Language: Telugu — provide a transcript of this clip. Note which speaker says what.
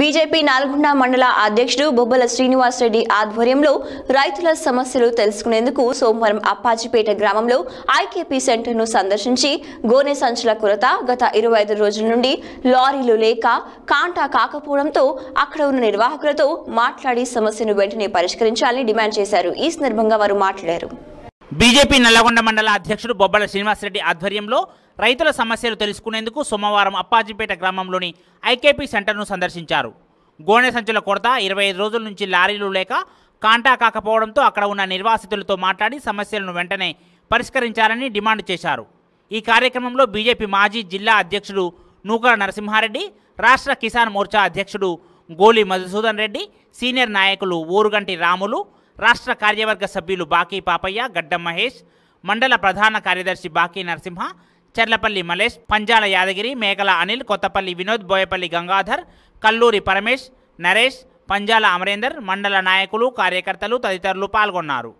Speaker 1: బీజేపీ నల్గొండ మండల అధ్యక్షుడు బొబ్బల శ్రీనివాసరెడ్డి ఆధ్వర్యంలో రైతుల సమస్యలు తెలుసుకునేందుకు సోమవారం అప్పాజిపేట గ్రామంలో ఐకేపీ సెంటర్ను సందర్శించి గోనె సంచుల కొరత గత ఇరవై ఐదు రోజుల నుండి లారీలు లేక కాంటా కాకపోవడంతో అక్కడ ఉన్న నిర్వాహకులతో మాట్లాడి సమస్యను వెంటనే పరిష్కరించాలని డిమాండ్ చేశారు ఈ సందర్భంగా వారు మాట్లాడారు
Speaker 2: బీజేపీ నల్లగొండ మండల అధ్యక్షుడు బొబ్బల శ్రీనివాసరెడ్డి ఆధ్వర్యంలో రైతుల సమస్యలు తెలుసుకునేందుకు సోమవారం అప్పాజీపేట గ్రామంలోని ఐకేపీ సెంటర్ను సందర్శించారు గోనె సంచుల కొరత ఇరవై ఐదు రోజుల నుంచి లారీలు లేక కాంటా కాకపోవడంతో అక్కడ ఉన్న నిర్వాసితులతో మాట్లాడి సమస్యలను వెంటనే పరిష్కరించాలని డిమాండ్ చేశారు ఈ కార్యక్రమంలో బీజేపీ మాజీ జిల్లా అధ్యక్షుడు నూకల నరసింహారెడ్డి రాష్ట్ర కిసాన్ మోర్చా అధ్యక్షుడు గోలి మధుసూదన్ రెడ్డి సీనియర్ నాయకులు ఊరుగంటి రాములు రాష్ట్ర కార్యవర్గ సభ్యులు బాకీ పాపయ్య గడ్డం మహేష్ మండల ప్రధాన కార్యదర్శి బాకీ నరసింహ చర్లపల్లి మలేష్ పంజాల యాదగిరి మేకల అనిల్ కొత్తపల్లి వినోద్ బోయపల్లి గంగాధర్ కల్లూరి పరమేష్ నరేష్ పంజాల అమరేందర్ మండల నాయకులు కార్యకర్తలు తదితరులు పాల్గొన్నారు